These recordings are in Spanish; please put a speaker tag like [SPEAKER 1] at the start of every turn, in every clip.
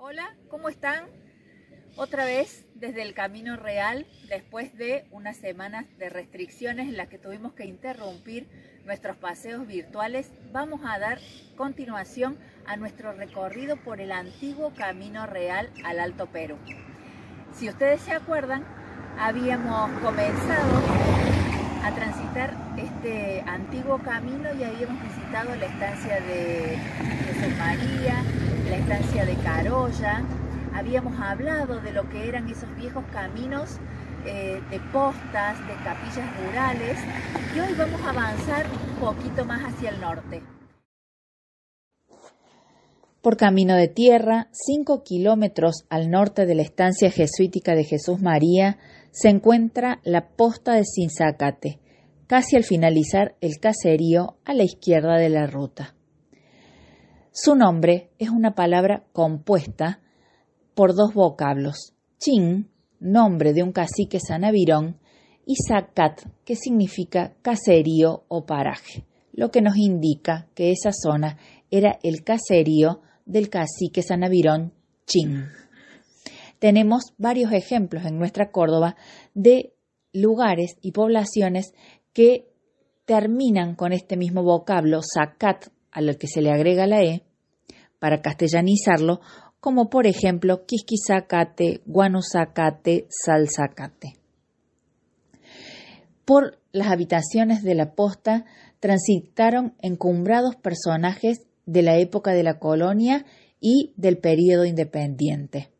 [SPEAKER 1] Hola, ¿cómo están? Otra vez desde el Camino Real, después de unas semanas de restricciones en las que tuvimos que interrumpir nuestros paseos virtuales, vamos a dar continuación a nuestro recorrido por el antiguo Camino Real al Alto Perú. Si ustedes se acuerdan, habíamos comenzado a transitar este antiguo camino y habíamos visitado la estancia de Jesús María, la estancia de Carolla, habíamos hablado de lo que eran esos viejos caminos eh, de postas, de capillas rurales, y hoy vamos a avanzar un poquito más hacia el norte. Por camino de tierra, 5 kilómetros al norte de la estancia jesuítica de Jesús María, se encuentra la posta de Sinzacate, casi al finalizar el caserío a la izquierda de la ruta. Su nombre es una palabra compuesta por dos vocablos, chin, nombre de un cacique sanavirón, y sacat, que significa caserío o paraje, lo que nos indica que esa zona era el caserío del cacique sanavirón chin. Tenemos varios ejemplos en nuestra Córdoba de lugares y poblaciones que terminan con este mismo vocablo, sacat al que se le agrega la E, para castellanizarlo, como por ejemplo quisquisacate, guanusacate, salzacate. Por las habitaciones de la posta transitaron encumbrados personajes de la época de la colonia y del período independiente.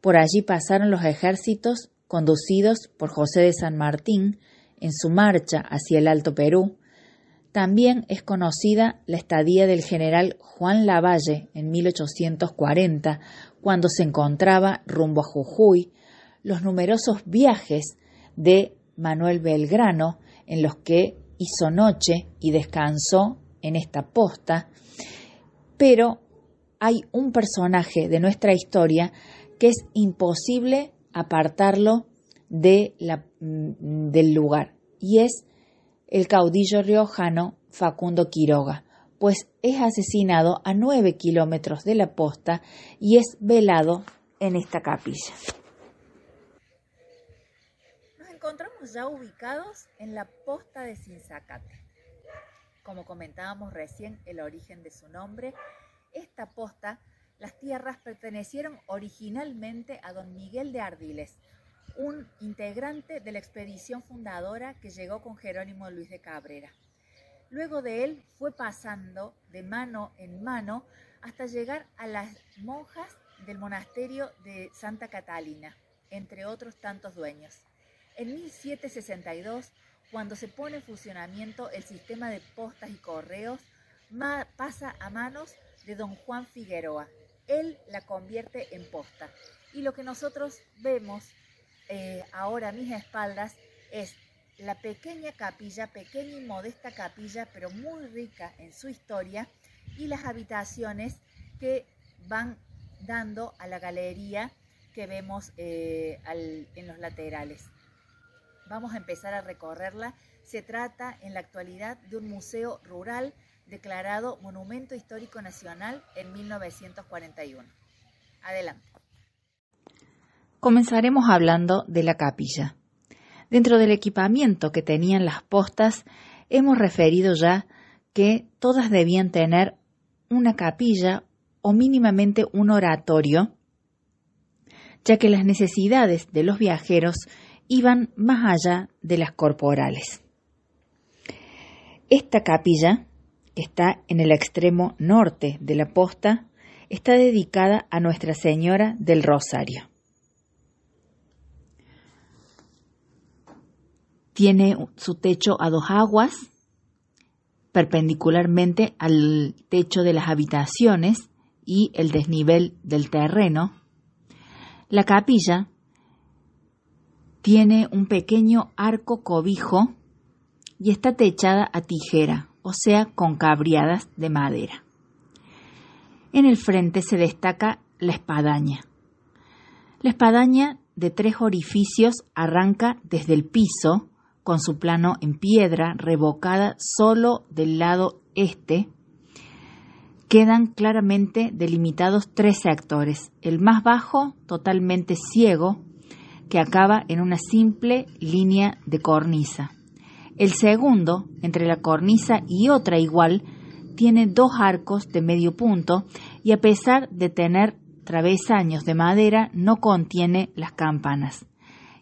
[SPEAKER 1] Por allí pasaron los ejércitos conducidos por José de San Martín en su marcha hacia el Alto Perú, también es conocida la estadía del general Juan Lavalle en 1840, cuando se encontraba rumbo a Jujuy, los numerosos viajes de Manuel Belgrano, en los que hizo noche y descansó en esta posta, pero hay un personaje de nuestra historia que es imposible apartarlo mm, del lugar, y es el caudillo riojano Facundo Quiroga, pues es asesinado a nueve kilómetros de la posta y es velado en esta capilla. Nos encontramos ya ubicados en la posta de Sinzacate. Como comentábamos recién, el origen de su nombre, esta posta, las tierras pertenecieron originalmente a don Miguel de Ardiles, un integrante de la expedición fundadora que llegó con Jerónimo Luis de Cabrera. Luego de él fue pasando de mano en mano hasta llegar a las monjas del monasterio de Santa Catalina, entre otros tantos dueños. En 1762, cuando se pone en funcionamiento el sistema de postas y correos, pasa a manos de don Juan Figueroa. Él la convierte en posta. Y lo que nosotros vemos eh, ahora a mis espaldas es la pequeña capilla, pequeña y modesta capilla, pero muy rica en su historia, y las habitaciones que van dando a la galería que vemos eh, en los laterales. Vamos a empezar a recorrerla. Se trata en la actualidad de un museo rural declarado Monumento Histórico Nacional en 1941. Adelante comenzaremos hablando de la capilla. Dentro del equipamiento que tenían las postas, hemos referido ya que todas debían tener una capilla o mínimamente un oratorio, ya que las necesidades de los viajeros iban más allá de las corporales. Esta capilla, que está en el extremo norte de la posta, está dedicada a Nuestra Señora del Rosario. tiene su techo a dos aguas, perpendicularmente al techo de las habitaciones y el desnivel del terreno. La capilla tiene un pequeño arco cobijo y está techada a tijera, o sea, con cabriadas de madera. En el frente se destaca la espadaña. La espadaña de tres orificios arranca desde el piso con su plano en piedra, revocada solo del lado este, quedan claramente delimitados tres sectores. El más bajo, totalmente ciego, que acaba en una simple línea de cornisa. El segundo, entre la cornisa y otra igual, tiene dos arcos de medio punto y a pesar de tener travesaños de madera no contiene las campanas.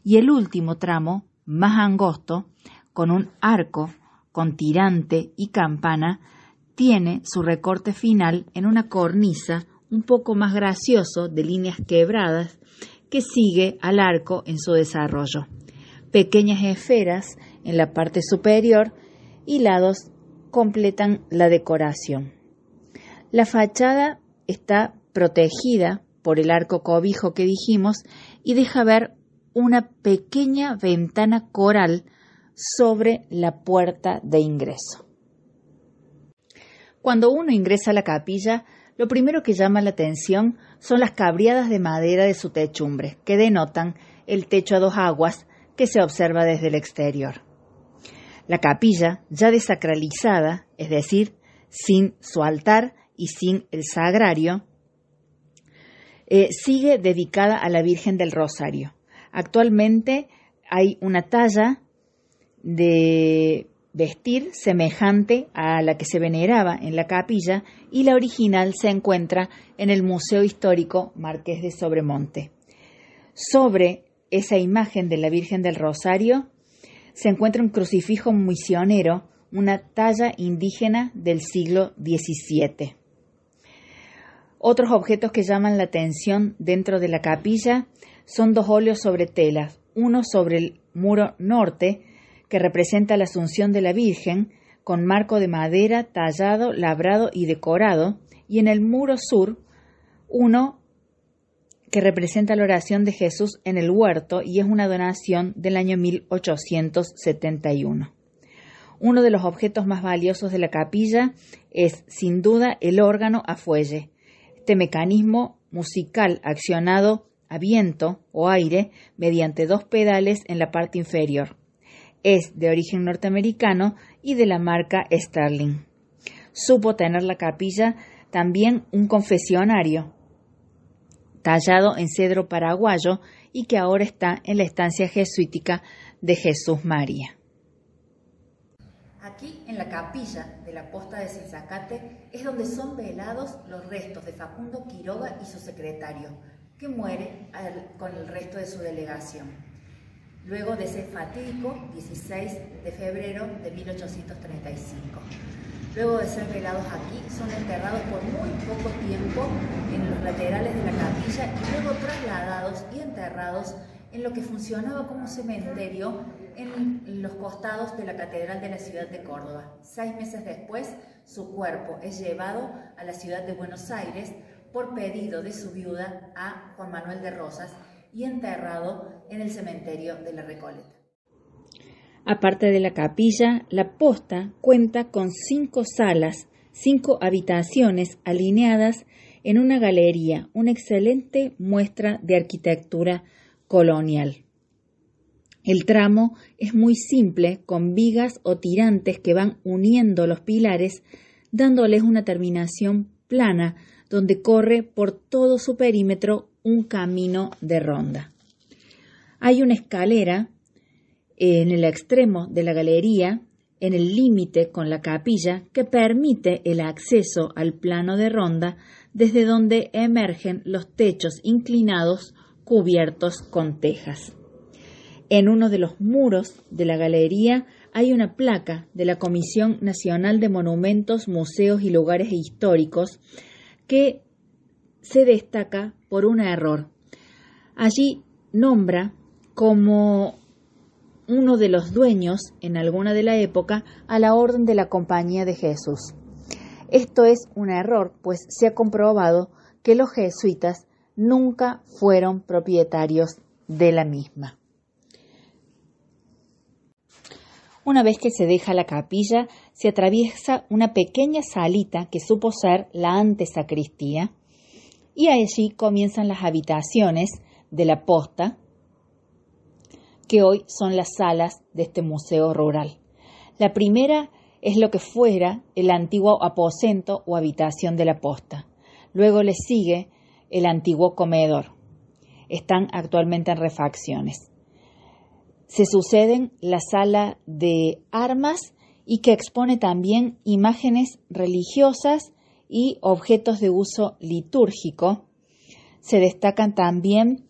[SPEAKER 1] Y el último tramo, más angosto, con un arco, con tirante y campana, tiene su recorte final en una cornisa un poco más gracioso de líneas quebradas que sigue al arco en su desarrollo. Pequeñas esferas en la parte superior y lados completan la decoración. La fachada está protegida por el arco cobijo que dijimos y deja ver una pequeña ventana coral sobre la puerta de ingreso. Cuando uno ingresa a la capilla, lo primero que llama la atención son las cabriadas de madera de su techumbre, que denotan el techo a dos aguas que se observa desde el exterior. La capilla, ya desacralizada, es decir, sin su altar y sin el sagrario, eh, sigue dedicada a la Virgen del Rosario, Actualmente hay una talla de vestir semejante a la que se veneraba en la capilla y la original se encuentra en el Museo Histórico Marqués de Sobremonte. Sobre esa imagen de la Virgen del Rosario se encuentra un crucifijo misionero, una talla indígena del siglo XVII. Otros objetos que llaman la atención dentro de la capilla son dos óleos sobre telas, uno sobre el muro norte, que representa la Asunción de la Virgen, con marco de madera tallado, labrado y decorado, y en el muro sur, uno que representa la oración de Jesús en el huerto y es una donación del año 1871. Uno de los objetos más valiosos de la capilla es, sin duda, el órgano a fuelle, este mecanismo musical accionado a viento o aire mediante dos pedales en la parte inferior. Es de origen norteamericano y de la marca Sterling. Supo tener la capilla también un confesionario tallado en cedro paraguayo y que ahora está en la estancia jesuítica de Jesús María. Aquí, en la capilla de la posta de Sinzacate es donde son velados los restos de Facundo Quiroga y su secretario, que muere con el resto de su delegación. Luego de ese fatídico 16 de febrero de 1835. Luego de ser velados aquí, son enterrados por muy poco tiempo en los laterales de la capilla y luego trasladados y enterrados en lo que funcionaba como cementerio en los costados de la Catedral de la Ciudad de Córdoba. Seis meses después, su cuerpo es llevado a la ciudad de Buenos Aires por pedido de su viuda a Juan Manuel de Rosas y enterrado en el cementerio de la Recoleta. Aparte de la capilla, la posta cuenta con cinco salas, cinco habitaciones alineadas en una galería, una excelente muestra de arquitectura colonial. El tramo es muy simple, con vigas o tirantes que van uniendo los pilares, dándoles una terminación plana, donde corre por todo su perímetro un camino de ronda. Hay una escalera en el extremo de la galería, en el límite con la capilla, que permite el acceso al plano de ronda, desde donde emergen los techos inclinados cubiertos con tejas. En uno de los muros de la galería hay una placa de la Comisión Nacional de Monumentos, Museos y Lugares Históricos que se destaca por un error. Allí nombra como uno de los dueños en alguna de la época a la Orden de la Compañía de Jesús. Esto es un error, pues se ha comprobado que los jesuitas nunca fueron propietarios de la misma. Una vez que se deja la capilla, se atraviesa una pequeña salita que supo ser la antesacristía y allí comienzan las habitaciones de la posta, que hoy son las salas de este museo rural. La primera es lo que fuera el antiguo aposento o habitación de la posta. Luego le sigue el antiguo comedor. Están actualmente en refacciones. Se suceden la sala de armas y que expone también imágenes religiosas y objetos de uso litúrgico. Se destacan también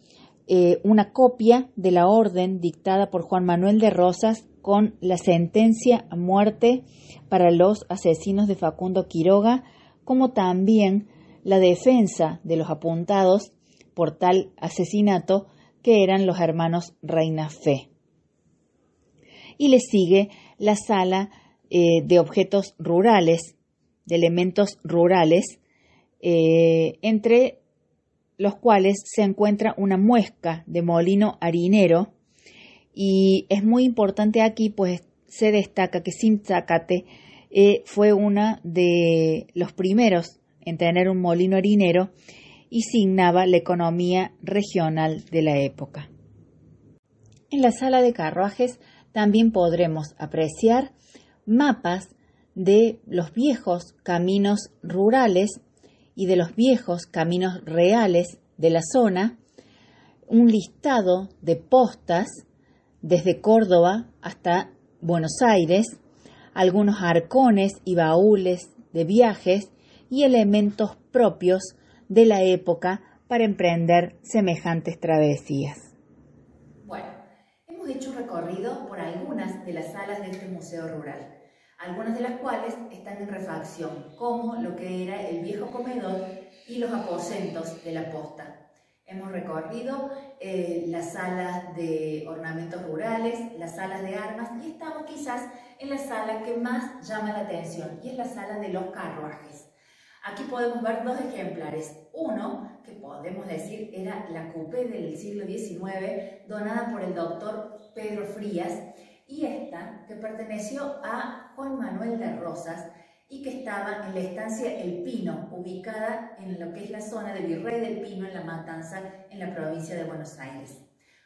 [SPEAKER 1] eh, una copia de la orden dictada por Juan Manuel de Rosas con la sentencia a muerte para los asesinos de Facundo Quiroga, como también la defensa de los apuntados por tal asesinato que eran los hermanos Reina Fe. Y le sigue la sala eh, de objetos rurales, de elementos rurales, eh, entre los cuales se encuentra una muesca de molino harinero y es muy importante aquí pues se destaca que Simzacate eh, fue uno de los primeros en tener un molino harinero y signaba la economía regional de la época. En la sala de carruajes también podremos apreciar mapas de los viejos caminos rurales y de los viejos caminos reales de la zona, un listado de postas desde Córdoba hasta Buenos Aires, algunos arcones y baúles de viajes y elementos propios de la época para emprender semejantes travesías. Bueno, hemos hecho un recorrido por algunas de las salas de este museo rural, algunas de las cuales están en refacción, como lo que era el viejo comedor y los aposentos de la posta. Hemos recorrido eh, las salas de ornamentos rurales, las salas de armas y estamos quizás en la sala que más llama la atención y es la sala de los carruajes. Aquí podemos ver dos ejemplares. Uno, que podemos decir era la coupé del siglo XIX, donada por el doctor Pedro Frías, y esta, que perteneció a Juan Manuel de Rosas y que estaba en la estancia El Pino, ubicada en lo que es la zona del Virrey del Pino, en La Matanza, en la provincia de Buenos Aires.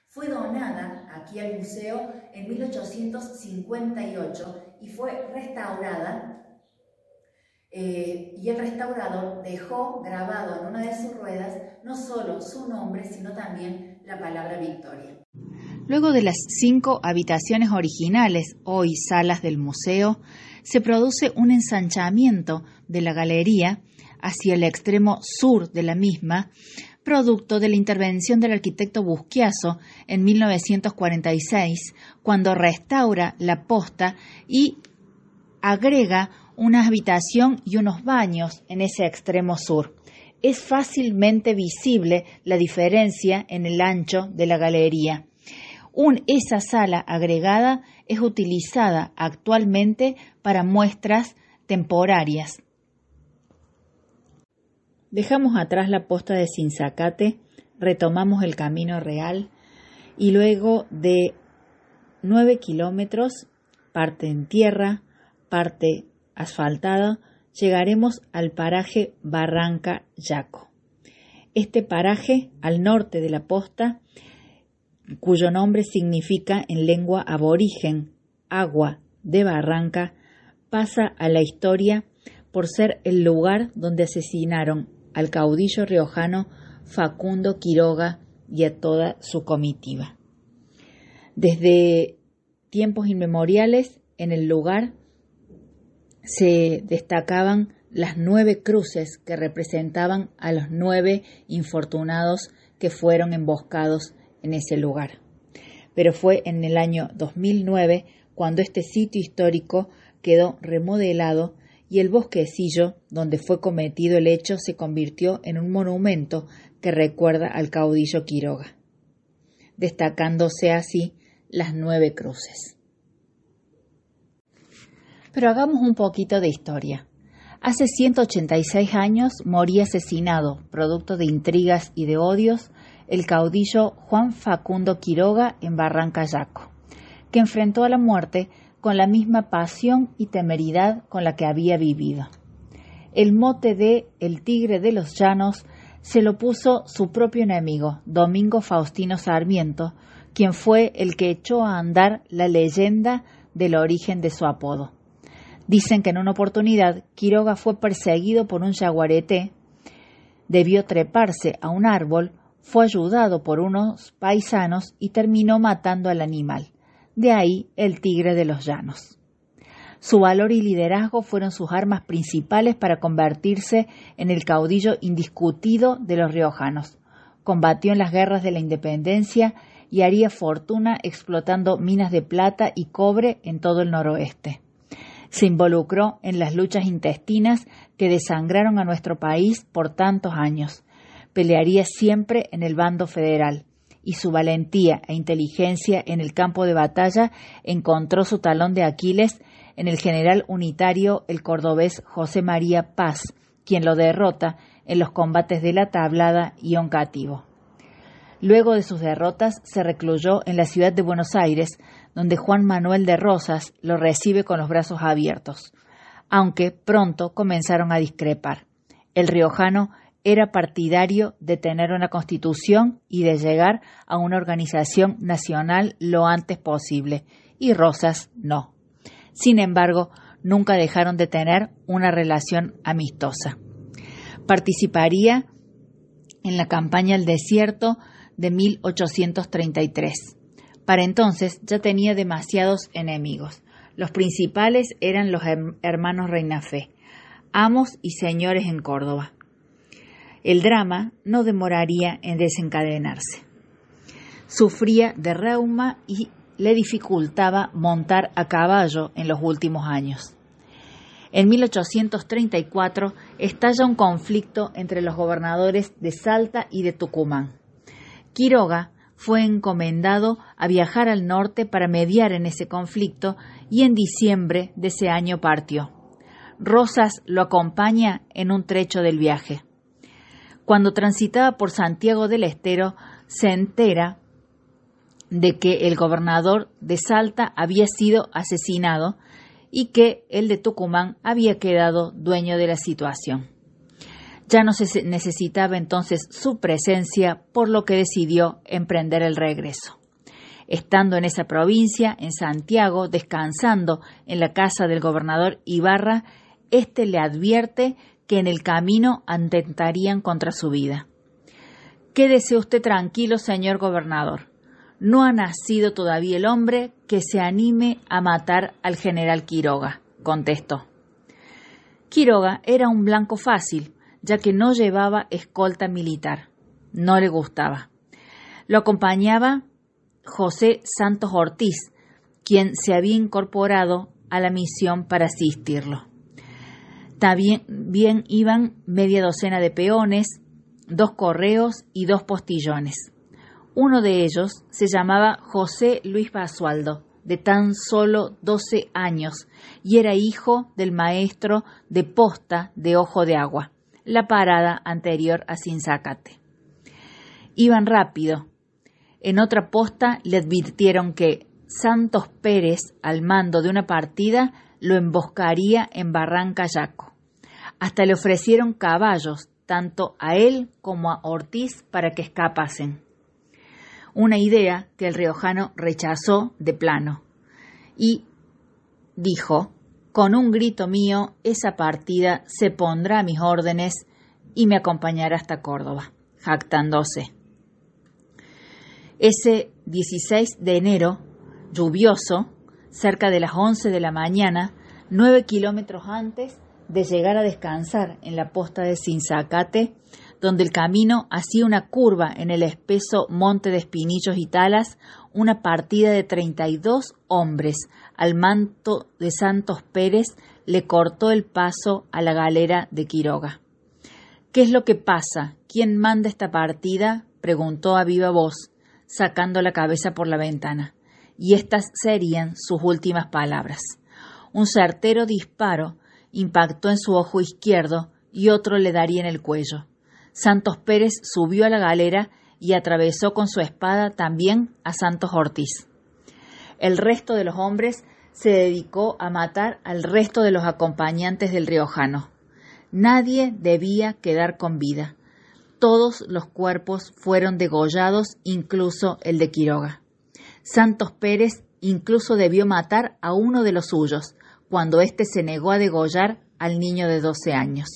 [SPEAKER 1] Fue donada aquí al museo en 1858 y fue restaurada eh, y el restaurador dejó grabado en una de sus ruedas no solo su nombre, sino también la palabra victoria. Luego de las cinco habitaciones originales, hoy salas del museo, se produce un ensanchamiento de la galería hacia el extremo sur de la misma, producto de la intervención del arquitecto Busquiazo en 1946, cuando restaura la posta y agrega una habitación y unos baños en ese extremo sur. Es fácilmente visible la diferencia en el ancho de la galería. Un, esa sala agregada es utilizada actualmente para muestras temporarias. Dejamos atrás la posta de Sinzacate, retomamos el camino real y luego de 9 kilómetros, parte en tierra, parte asfaltado, llegaremos al paraje Barranca Yaco. Este paraje, al norte de la posta, cuyo nombre significa en lengua aborigen agua de barranca, pasa a la historia por ser el lugar donde asesinaron al caudillo riojano Facundo Quiroga y a toda su comitiva. Desde tiempos inmemoriales, en el lugar se destacaban las nueve cruces que representaban a los nueve infortunados que fueron emboscados en ese lugar. Pero fue en el año 2009 cuando este sitio histórico quedó remodelado y el bosquecillo donde fue cometido el hecho se convirtió en un monumento que recuerda al caudillo Quiroga, destacándose así las nueve cruces. Pero hagamos un poquito de historia. Hace 186 años moría asesinado, producto de intrigas y de odios, el caudillo Juan Facundo Quiroga en Barranca Yaco, que enfrentó a la muerte con la misma pasión y temeridad con la que había vivido. El mote de El Tigre de los Llanos se lo puso su propio enemigo, Domingo Faustino Sarmiento, quien fue el que echó a andar la leyenda del origen de su apodo. Dicen que en una oportunidad Quiroga fue perseguido por un jaguarete, debió treparse a un árbol, fue ayudado por unos paisanos y terminó matando al animal. De ahí el tigre de los llanos. Su valor y liderazgo fueron sus armas principales para convertirse en el caudillo indiscutido de los riojanos. Combatió en las guerras de la independencia y haría fortuna explotando minas de plata y cobre en todo el noroeste. Se involucró en las luchas intestinas que desangraron a nuestro país por tantos años. Pelearía siempre en el bando federal y su valentía e inteligencia en el campo de batalla encontró su talón de Aquiles en el general unitario el cordobés José María Paz, quien lo derrota en los combates de la Tablada y Oncativo. Luego de sus derrotas se recluyó en la ciudad de Buenos Aires, donde Juan Manuel de Rosas lo recibe con los brazos abiertos, aunque pronto comenzaron a discrepar. El riojano era partidario de tener una constitución y de llegar a una organización nacional lo antes posible, y Rosas no. Sin embargo, nunca dejaron de tener una relación amistosa. Participaría en la campaña al desierto de 1833. Para entonces ya tenía demasiados enemigos. Los principales eran los hermanos Fe, amos y señores en Córdoba. El drama no demoraría en desencadenarse. Sufría de reuma y le dificultaba montar a caballo en los últimos años. En 1834 estalla un conflicto entre los gobernadores de Salta y de Tucumán. Quiroga fue encomendado a viajar al norte para mediar en ese conflicto y en diciembre de ese año partió. Rosas lo acompaña en un trecho del viaje. Cuando transitaba por Santiago del Estero, se entera de que el gobernador de Salta había sido asesinado y que el de Tucumán había quedado dueño de la situación. Ya no se necesitaba entonces su presencia, por lo que decidió emprender el regreso. Estando en esa provincia, en Santiago, descansando en la casa del gobernador Ibarra, éste le advierte que en el camino atentarían contra su vida. Quédese usted tranquilo, señor gobernador. No ha nacido todavía el hombre que se anime a matar al general Quiroga, contestó. Quiroga era un blanco fácil, ya que no llevaba escolta militar. No le gustaba. Lo acompañaba José Santos Ortiz, quien se había incorporado a la misión para asistirlo. También iban media docena de peones, dos correos y dos postillones. Uno de ellos se llamaba José Luis Basualdo, de tan solo 12 años, y era hijo del maestro de posta de Ojo de Agua la parada anterior a Sinzacate. Iban rápido. En otra posta le advirtieron que Santos Pérez, al mando de una partida, lo emboscaría en Barranca Yaco. Hasta le ofrecieron caballos, tanto a él como a Ortiz, para que escapasen. Una idea que el riojano rechazó de plano y dijo con un grito mío, esa partida se pondrá a mis órdenes y me acompañará hasta Córdoba, jactándose. Ese 16 de enero, lluvioso, cerca de las 11 de la mañana, nueve kilómetros antes de llegar a descansar en la posta de Sinzacate, donde el camino hacía una curva en el espeso monte de espinillos y talas, una partida de treinta y dos hombres al manto de Santos Pérez le cortó el paso a la galera de Quiroga. ¿Qué es lo que pasa? ¿Quién manda esta partida? preguntó a viva voz, sacando la cabeza por la ventana. Y estas serían sus últimas palabras. Un certero disparo impactó en su ojo izquierdo y otro le daría en el cuello. Santos Pérez subió a la galera y atravesó con su espada también a Santos Ortiz. El resto de los hombres se dedicó a matar al resto de los acompañantes del riojano. Nadie debía quedar con vida. Todos los cuerpos fueron degollados, incluso el de Quiroga. Santos Pérez incluso debió matar a uno de los suyos, cuando éste se negó a degollar al niño de doce años.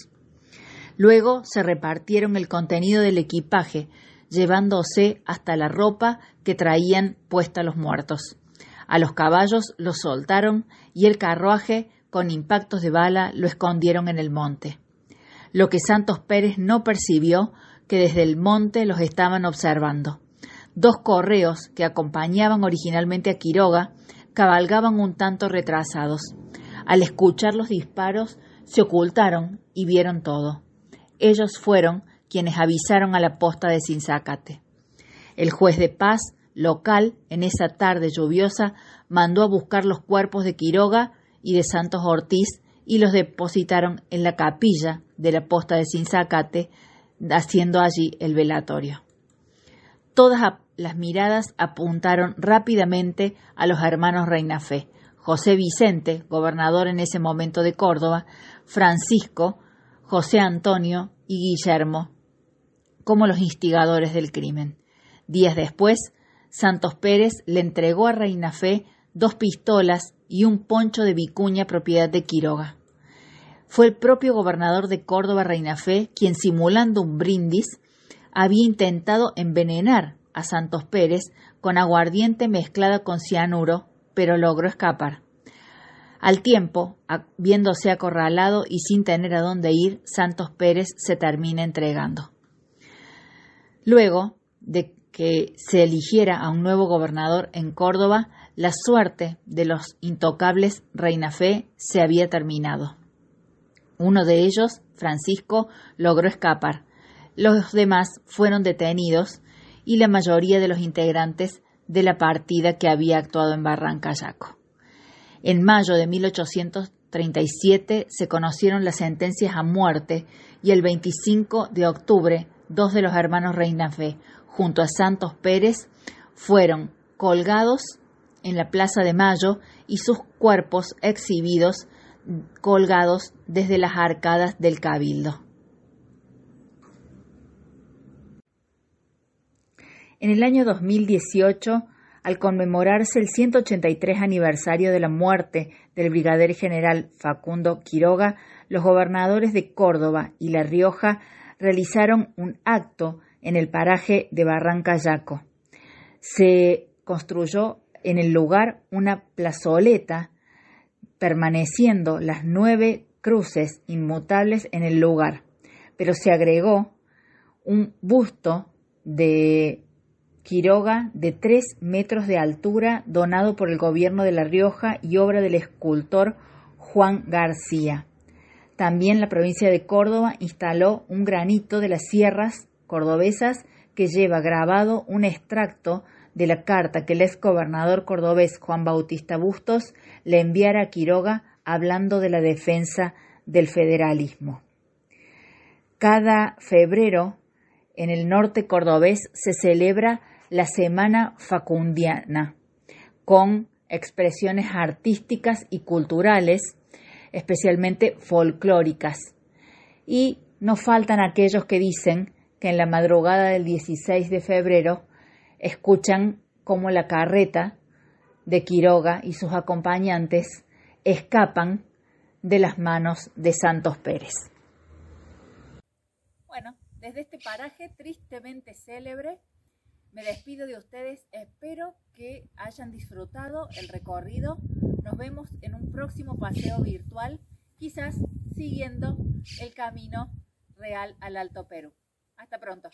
[SPEAKER 1] Luego se repartieron el contenido del equipaje, llevándose hasta la ropa que traían puesta los muertos. A los caballos los soltaron y el carruaje, con impactos de bala, lo escondieron en el monte. Lo que Santos Pérez no percibió, que desde el monte los estaban observando. Dos correos que acompañaban originalmente a Quiroga cabalgaban un tanto retrasados. Al escuchar los disparos, se ocultaron y vieron todo ellos fueron quienes avisaron a la posta de Sinzacate. El juez de paz local, en esa tarde lluviosa, mandó a buscar los cuerpos de Quiroga y de Santos Ortiz y los depositaron en la capilla de la posta de Sinzacate, haciendo allí el velatorio. Todas las miradas apuntaron rápidamente a los hermanos Reina Fe, José Vicente, gobernador en ese momento de Córdoba, Francisco, José Antonio y Guillermo como los instigadores del crimen. Días después, Santos Pérez le entregó a Reina Fe dos pistolas y un poncho de vicuña propiedad de Quiroga. Fue el propio gobernador de Córdoba, Reina Fe, quien simulando un brindis, había intentado envenenar a Santos Pérez con aguardiente mezclado con cianuro, pero logró escapar. Al tiempo, viéndose acorralado y sin tener a dónde ir, Santos Pérez se termina entregando. Luego de que se eligiera a un nuevo gobernador en Córdoba, la suerte de los intocables Reina Fe se había terminado. Uno de ellos, Francisco, logró escapar. Los demás fueron detenidos y la mayoría de los integrantes de la partida que había actuado en Barranca Yaco. En mayo de 1837 se conocieron las sentencias a muerte y el 25 de octubre dos de los hermanos Reina Fe, junto a Santos Pérez, fueron colgados en la Plaza de Mayo y sus cuerpos exhibidos colgados desde las arcadas del Cabildo. En el año 2018 al conmemorarse el 183 aniversario de la muerte del brigadier general Facundo Quiroga, los gobernadores de Córdoba y La Rioja realizaron un acto en el paraje de Barranca Yaco. Se construyó en el lugar una plazoleta, permaneciendo las nueve cruces inmutables en el lugar, pero se agregó un busto de Quiroga, de 3 metros de altura, donado por el gobierno de La Rioja y obra del escultor Juan García. También la provincia de Córdoba instaló un granito de las sierras cordobesas que lleva grabado un extracto de la carta que el ex gobernador cordobés Juan Bautista Bustos le enviara a Quiroga hablando de la defensa del federalismo. Cada febrero en el norte cordobés se celebra la Semana Facundiana, con expresiones artísticas y culturales, especialmente folclóricas. Y no faltan aquellos que dicen que en la madrugada del 16 de febrero escuchan cómo la carreta de Quiroga y sus acompañantes escapan de las manos de Santos Pérez. Desde este paraje tristemente célebre, me despido de ustedes. Espero que hayan disfrutado el recorrido. Nos vemos en un próximo paseo virtual, quizás siguiendo el camino real al Alto Perú. Hasta pronto.